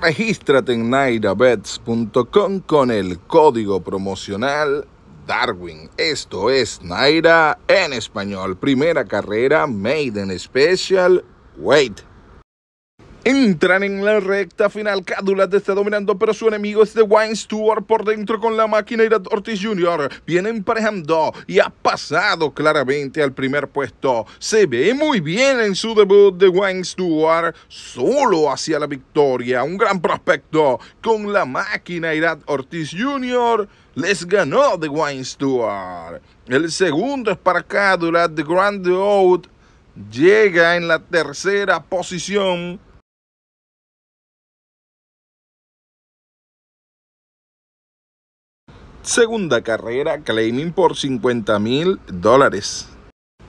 Regístrate en nairabets.com con el código promocional Darwin. Esto es Naira en español. Primera carrera Made in Special Wait. Entran en la recta final. Cádula está dominando, pero su enemigo es The Wine Stewart por dentro con la máquina y Ortiz Jr. Viene emparejando y ha pasado claramente al primer puesto. Se ve muy bien en su debut The Wine Stewart, solo hacia la victoria. Un gran prospecto con la máquina Irad Ortiz Jr. Les ganó The Wine Stewart. El segundo es para Cádula, The Grand Oat. Llega en la tercera posición Segunda carrera, claiming por 50 mil dólares.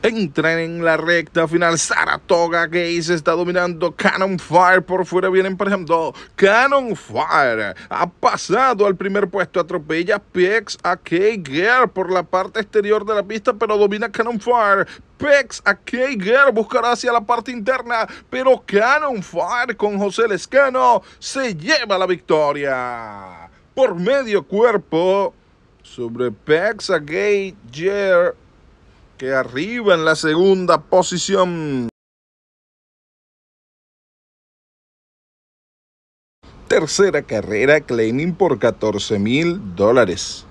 Entran en la recta final. Saratoga Gaze está dominando. Cannon Fire por fuera viene ejemplo. Cannon Fire ha pasado al primer puesto. Atropella Pex a K-Girl por la parte exterior de la pista, pero domina Cannon Fire. Pex a K-Girl buscará hacia la parte interna, pero Cannon Fire con José Lescano se lleva la victoria. Por medio cuerpo sobre Pexagate Gear, que arriba en la segunda posición. Tercera carrera, claiming por 14 mil dólares.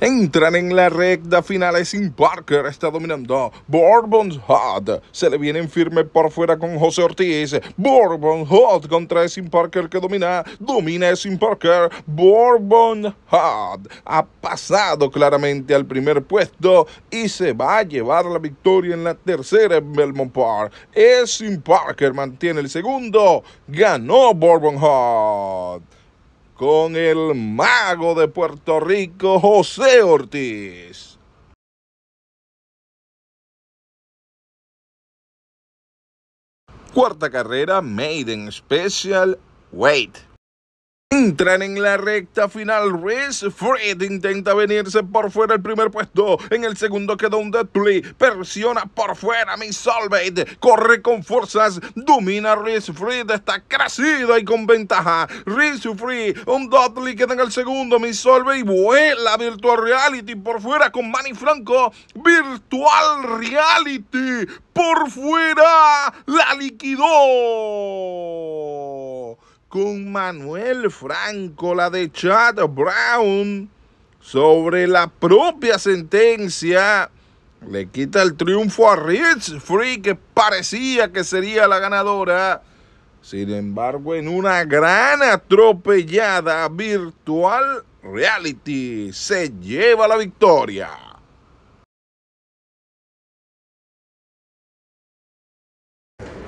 Entran en la recta final. Sin Parker está dominando. Bourbon Hot se le viene en firme por fuera con José Ortiz. Bourbon Hot contra Sin Parker que domina. Domina Sin Parker. Bourbon Hot ha pasado claramente al primer puesto y se va a llevar la victoria en la tercera en Belmont Park. Sin Parker mantiene el segundo. Ganó Bourbon Hot con el mago de Puerto Rico, José Ortiz. Cuarta carrera, Maiden Special Weight. Entran en la recta final. Riz Fred intenta venirse por fuera el primer puesto. En el segundo queda un Deadly. Presiona por fuera Miss Solvate. Corre con fuerzas. Domina Riz Fred. Está crecido y con ventaja. Riz Free. Un Dudley queda en el segundo. Miss Solvate vuela. Virtual Reality por fuera con Manny Franco. Virtual Reality por fuera. La liquidó con Manuel Franco, la de Chad Brown, sobre la propia sentencia. Le quita el triunfo a Rich Free, que parecía que sería la ganadora. Sin embargo, en una gran atropellada virtual, Reality se lleva la victoria.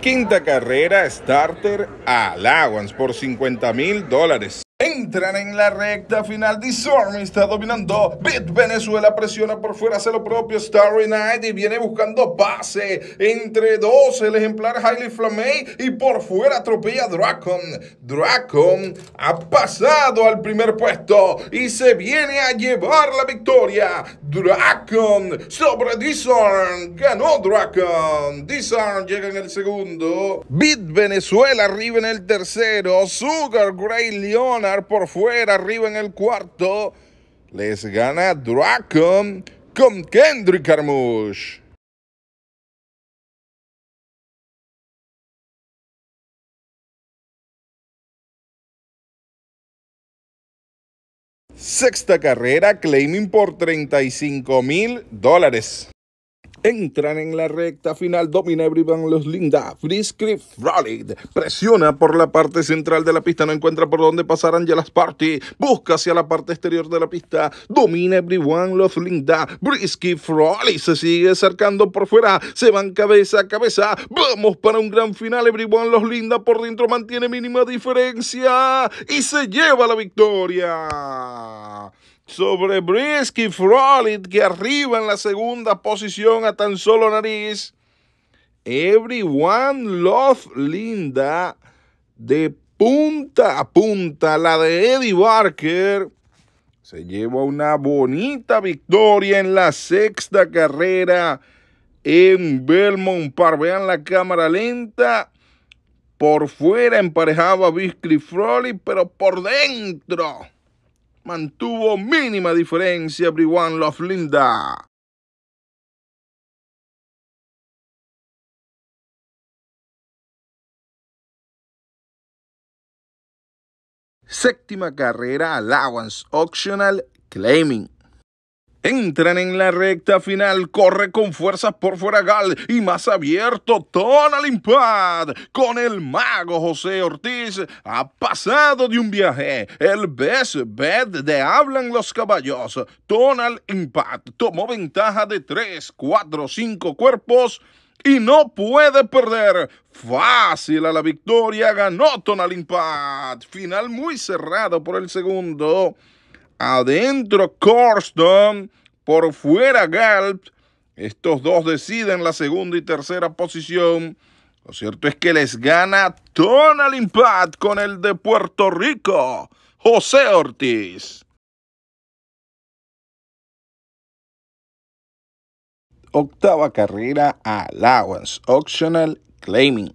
quinta carrera Starter Allowance por 50 mil dólares. Entran en la recta final. Disarming está dominando. Bit Venezuela presiona por fuera. Hace lo propio. Starry Night y viene buscando pase. Entre dos. El ejemplar Hailey Flamey. Y por fuera atropella Dracon. Dracon ha pasado al primer puesto. Y se viene a llevar la victoria. Dracon sobre Disarm. Ganó Dracon. Disarm llega en el segundo. Bit Venezuela arriba en el tercero. Sugar Grey Leona por fuera, arriba en el cuarto. Les gana Dracon con Kendrick Carmouche. Sexta carrera, claiming por 35 mil dólares. Entran en la recta final, domina Everyone, los linda. Frisky Frolic presiona por la parte central de la pista, no encuentra por dónde pasar Angelas Party. Busca hacia la parte exterior de la pista, domina Everyone, los linda. Brisky Frolic se sigue acercando por fuera, se van cabeza a cabeza. Vamos para un gran final, Everyone, los linda. Por dentro mantiene mínima diferencia y se lleva la victoria sobre Brisky Frolic que arriba en la segunda posición a tan solo nariz. Everyone Love Linda de punta a punta, la de Eddie Barker. Se lleva una bonita victoria en la sexta carrera en Belmont Park. Vean la cámara lenta. Por fuera emparejaba a frolly pero por dentro mantuvo mínima diferencia Briwan Linda. Séptima carrera Allowance Optional Claiming. Entran en la recta final, corre con fuerzas por fuera Gal y más abierto Tonal Impad con el mago José Ortiz. Ha pasado de un viaje, el best bet de hablan los caballos. Tonal Impad tomó ventaja de 3, 4, 5 cuerpos y no puede perder. Fácil a la victoria, ganó Tonal Impad. Final muy cerrado por el segundo. Adentro Corston, por fuera Galt. Estos dos deciden la segunda y tercera posición. Lo cierto es que les gana Tonal Impact con el de Puerto Rico, José Ortiz. Octava carrera, Allowance, Optional Claiming.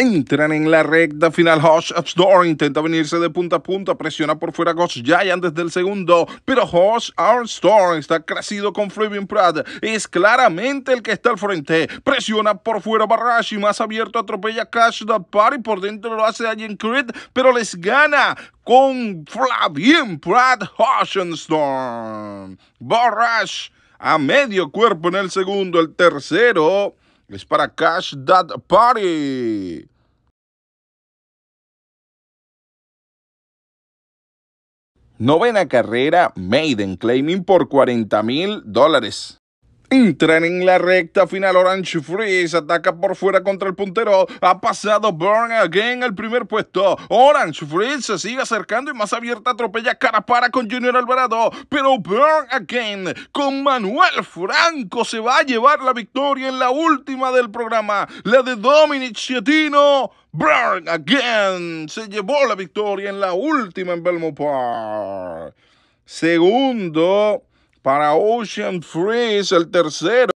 Entran en la recta final. Hosh Upstore intenta venirse de punta a punta. Presiona por fuera Ghost Giant desde el segundo. Pero Hosh Upstore está crecido con Flavian Pratt. Es claramente el que está al frente. Presiona por fuera Barrash y más abierto atropella Cash the Party. Por dentro lo hace Alien Creed, pero les gana con Flavian Pratt Storm. Barrash a medio cuerpo en el segundo. El tercero es para Cash That Party. Novena carrera, Maiden claiming por 40 mil dólares. Entran en la recta final Orange Freeze, ataca por fuera contra el puntero, ha pasado Burn Again al primer puesto, Orange Freeze se sigue acercando y más abierta atropella cara para con Junior Alvarado, pero Burn Again con Manuel Franco se va a llevar la victoria en la última del programa, la de Dominic Chietino, Burn Again se llevó la victoria en la última en Belmopar. Segundo, para Ocean Freeze, el tercero.